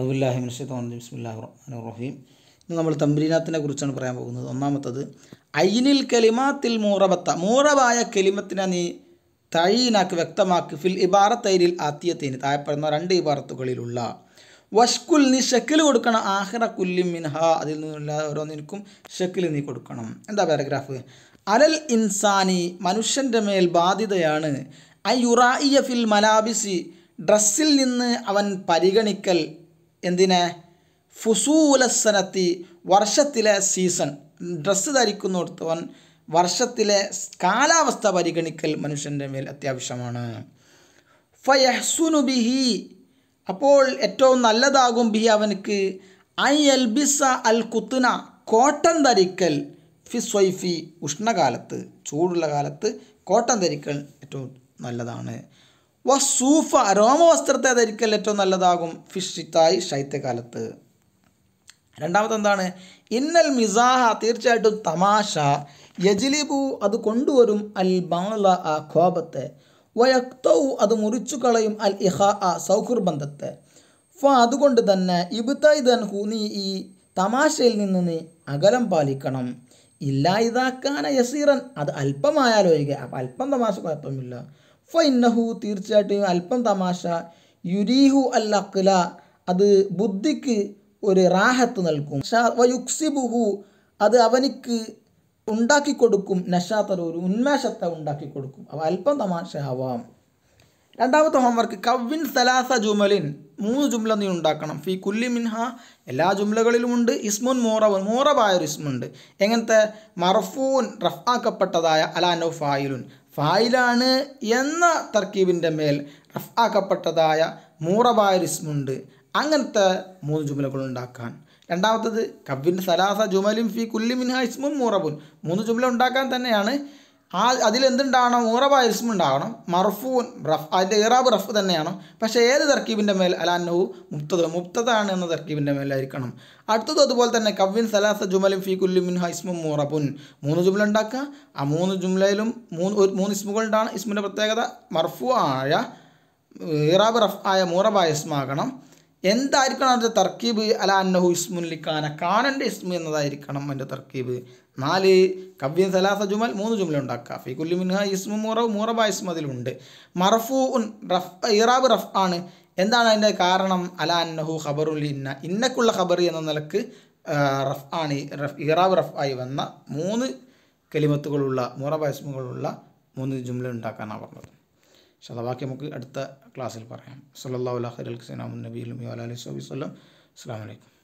അബുല്ലാഹിം ഷെയ്ത്തോണ്ടി ബിസ്മില്ലാഹ് റഹീം ഇന്ന് നമ്മൾ തംബ്രീനാത്തിനെ കുറിച്ചാണ് പറയാൻ പോകുന്നത് ഒന്നാമത്തത് ഐനിൽ കലിമാത്തിൽ മൂറബത്ത മൂറബായ കലിമത്തിനെ നീ തഴീനാക്കി വ്യക്തമാക്കി ഫിൽ ഇബാറത്തൈരിൽ ആത്തിയത്തിന് താഴെപ്പെടുന്ന രണ്ട് ഇബാറത്തുകളിലുള്ള വഷ്കുൽ നീ ഷെക്കിൽ കൊടുക്കണം ആഹ്റ കുല്ലിം മിൻഹ അതിൽ നിന്നുള്ള ഓരോന്നിനും ഷെക്കിൽ നീ കൊടുക്കണം എന്താ പാരഗ്രാഫ് അലൽ ഇൻസാനി മനുഷ്യൻ്റെ മേൽ ബാധ്യതയാണ് ഐ യുറായിയ ഫിൽ മലാബിസി ഡ്രസ്സിൽ നിന്ന് അവൻ പരിഗണിക്കൽ എന്തിനെ ഫുസൂലസനത്തി വർഷത്തിലെ സീസൺ ഡ്രസ്സ് ധരിക്കുന്നിടത്തവൻ വർഷത്തിലെ കാലാവസ്ഥ പരിഗണിക്കൽ മനുഷ്യൻ്റെ മേൽ അത്യാവശ്യമാണ് ഫയഹ്സുനു ബിഹി അപ്പോൾ ഏറ്റവും നല്ലതാകും ബി അവനക്ക് ഐ എൽബിസ അൽ കുത്തുന കോട്ടൻ ധരിക്കൽ ഫിസ്വൈഫി ഉഷ്ണകാലത്ത് ചൂടുള്ള കാലത്ത് കോട്ടൻ ധരിക്കൽ ഏറ്റവും നല്ലതാണ് വസൂഫ രോമവസ്ത്രത്തെ ധരിക്കൽ ഏറ്റവും നല്ലതാകും ഫിഷിത്തായി ശൈത്യകാലത്ത് രണ്ടാമത്തെ എന്താണ് ഇന്നൽ മിസാഹ തീർച്ചയായിട്ടും തമാശ യജിലിബു അത് കൊണ്ടുവരും അൽ ബാല ആ കോപത്തെ വയക്തവും അത് മുറിച്ചു കളയും അൽ ഇഹ ആ സൗഹൃബന്ധത്തെ ഫ അതുകൊണ്ട് തന്നെ ദൻഹു നീ ഈ തമാശയിൽ നിന്ന് നീ അകലം പാലിക്കണം ഇല്ലായിതാക്കാന യസീറൻ അത് അല്പമായാലോ ഒഴികെ അപ്പം അല്പം തമാശ കുഴപ്പമില്ല ഫൈന്നഹു തീർച്ചയായിട്ടും അല്പം തമാശ യുരീഹു അൽ അഖ്ല അത് ബുദ്ധിക്ക് ഒരു റാഹത്ത് നൽകും വയുക്സിബുഹു അത് അവനിക്ക് ഉണ്ടാക്കി കൊടുക്കും നഷാത്തൽ ഒരു ഉന്മേഷത്തെ ഉണ്ടാക്കി കൊടുക്കും അവ അല്പം തമാശ ആവാം രണ്ടാമത്തെ ഹോംവർക്ക് കവ്വിൻ സലാസ ജുമലിൻ മൂന്ന് ജുംല നീ ഉണ്ടാക്കണം ഫി കുല്ലി മിൻഹ എല്ലാ ഉണ്ട് ഇസ്മുൻ മോറവൻ മോറബായ ഇസ്മുണ്ട് എങ്ങനത്തെ മർഫൂൻ ആക്കപ്പെട്ടതായ അലാനോ ഫായിലുൻ ഫായിലാണ് എന്ന തർക്കീബിൻ്റെ മേൽ റഫ് ആക്കപ്പെട്ടതായ മൂറബായുസ്മുണ്ട് അങ്ങനത്തെ മൂന്ന് ജുമലകൾ ഉണ്ടാക്കാൻ രണ്ടാമത്തത് കബിൻ സലാസ ജുമലിം ഫി കുല്ലിമിൻ ഹാ ഇസ്മും മൂറബുൻ മൂന്ന് ജുമല ഉണ്ടാക്കാൻ തന്നെയാണ് ആ അതിലെന്തുണ്ടാകണം മൂറബ ഇസ്മ ഉണ്ടാകണം മർഫൂൻ റഫ് അതിൻ്റെ ഇറാബ് റഫ് തന്നെയാണ് പക്ഷേ ഏത് തർക്കീബിൻ്റെ മേൽ അലാന്നവും മുക്തത് മുക്തതാണ് എന്ന തർക്കീബിൻ്റെ മേലായിരിക്കണം അടുത്തത് അതുപോലെ തന്നെ കവ്വിൻ സലാസ ജുമലും ഫി കുല്ലു മിൻഹ ഇസ്മും മൂറബുൻ മൂന്ന് ജുമല ഉണ്ടാക്കുക ആ മൂന്ന് ജുമലയിലും മൂന്ന് ഒരു മൂന്ന് ഇസ്മുകൾ ഇസ്മിൻ്റെ പ്രത്യേകത മർഫു ആയ ഇറാബ് റഫ് ആയ മൂറബ ഇസ്മാകണം എന്തായിരിക്കണം അതിൻ്റെ തർക്കീബ് അല അന്നഹു ലിക്കാന കാനൻ്റെ ഇസ്മു എന്നതായിരിക്കണം അതിൻ്റെ തർക്കീബ് നാല് കവ്യൻ സലാസ ജുമൽ മൂന്ന് ജുമല ഉണ്ടാക്കുക ഫിഖുല്ലി മിൻഹ ഇസ്മു മുറവ് മുറബ ഇസ്മ അതിലുണ്ട് മറഫു ഉൻ റഫ് ഇറാബ് റഫ് ആണ് എന്താണ് അതിൻ്റെ കാരണം അല അന്നഹു ഖബറുൽ ഇന്ന ഇന്നക്കുള്ള ഖബർ എന്ന നിലക്ക് റഫ് ആണ് റഫ് ഇറാബ് റഫ് ആയി വന്ന മൂന്ന് കെലിമത്തുകളുള്ള മുറബ ഇസ്മുകളുള്ള മൂന്ന് ജുമല ഉണ്ടാക്കാനാണ് പറഞ്ഞത് ശതവാക്യം നമുക്ക് അടുത്ത ക്ലാസ്സിൽ പറയാം സല്ലാ അലഹി ഹുൽ ഹുസൈൻ നബീലും അലൈഹി സ്വലം അസ്സാം വലൈക്കും